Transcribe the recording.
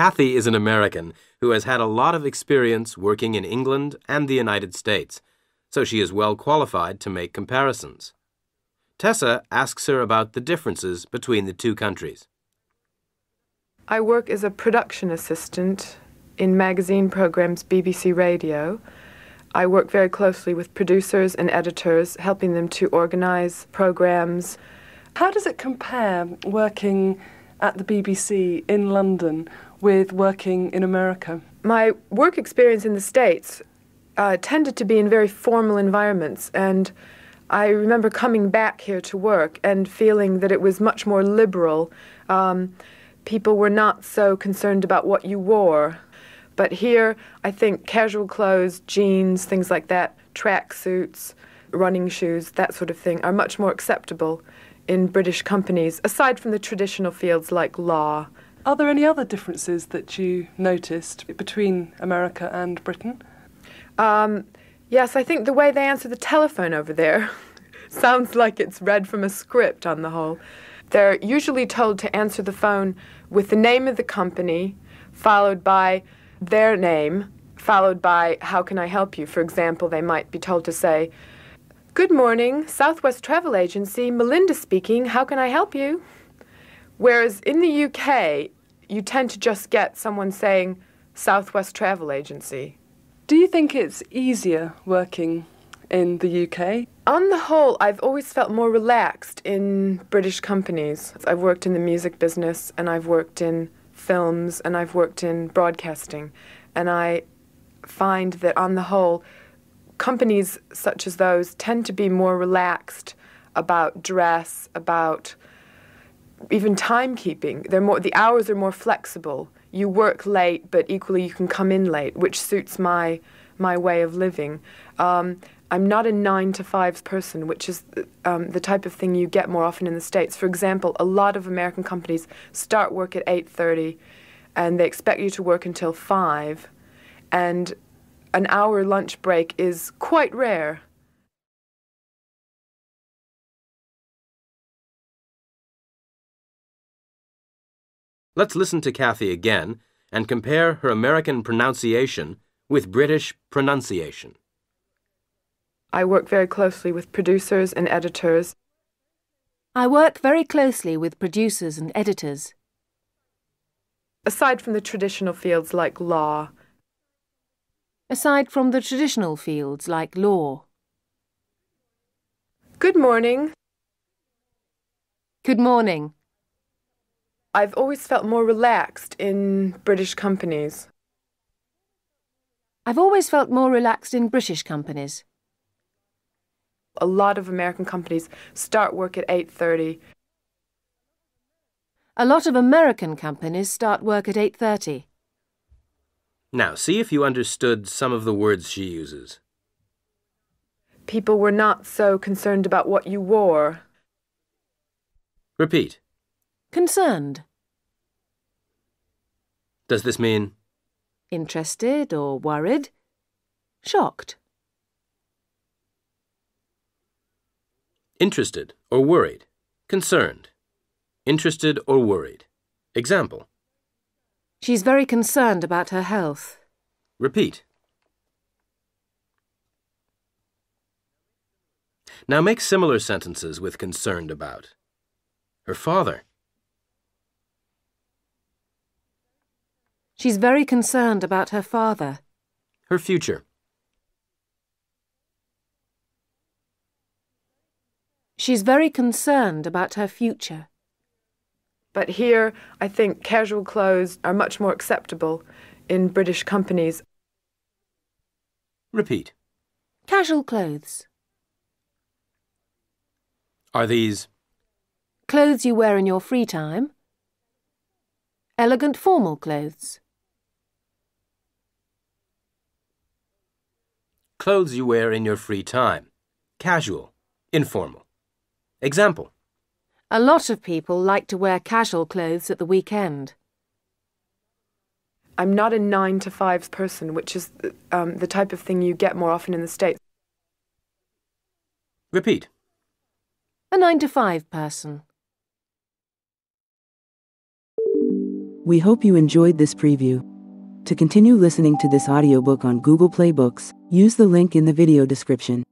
Kathy is an American who has had a lot of experience working in England and the United States, so she is well qualified to make comparisons. Tessa asks her about the differences between the two countries. I work as a production assistant in magazine programs BBC Radio. I work very closely with producers and editors, helping them to organize programs. How does it compare working at the BBC in London with working in America? My work experience in the States uh, tended to be in very formal environments, and I remember coming back here to work and feeling that it was much more liberal. Um, people were not so concerned about what you wore. But here, I think casual clothes, jeans, things like that, tracksuits, running shoes, that sort of thing, are much more acceptable in British companies, aside from the traditional fields like law. Are there any other differences that you noticed between America and Britain? Um, yes, I think the way they answer the telephone over there sounds like it's read from a script on the whole. They're usually told to answer the phone with the name of the company, followed by their name, followed by how can I help you? For example, they might be told to say, Good morning, Southwest Travel Agency. Melinda speaking. How can I help you? Whereas in the UK, you tend to just get someone saying Southwest Travel Agency. Do you think it's easier working in the UK? On the whole, I've always felt more relaxed in British companies. I've worked in the music business and I've worked in films and I've worked in broadcasting. And I find that on the whole, companies such as those tend to be more relaxed about dress, about even timekeeping. They're more the hours are more flexible. You work late, but equally you can come in late, which suits my my way of living. Um, I'm not a nine to five person, which is um, the type of thing you get more often in the states. For example, a lot of American companies start work at eight thirty, and they expect you to work until five, and an hour lunch break is quite rare. Let's listen to Kathy again and compare her American pronunciation with British pronunciation. I work very closely with producers and editors. I work very closely with producers and editors. Aside from the traditional fields like law, aside from the traditional fields like law. Good morning. Good morning. I've always felt more relaxed in British companies. I've always felt more relaxed in British companies. A lot of American companies start work at 8:30. A lot of American companies start work at 8:30. Now, see if you understood some of the words she uses. People were not so concerned about what you wore. Repeat. Concerned. Does this mean? Interested or worried? Shocked. Interested or worried. Concerned. Interested or worried. Example. She's very concerned about her health. Repeat. Now make similar sentences with concerned about. Her father. She's very concerned about her father. Her future. She's very concerned about her future. But here, I think casual clothes are much more acceptable in British companies. Repeat. Casual clothes. Are these clothes you wear in your free time? Elegant formal clothes. Clothes you wear in your free time. Casual, informal. Example. A lot of people like to wear casual clothes at the weekend. I'm not a nine to fives person, which is um, the type of thing you get more often in the States. Repeat. A nine to five person. We hope you enjoyed this preview. To continue listening to this audiobook on Google Play Books, use the link in the video description.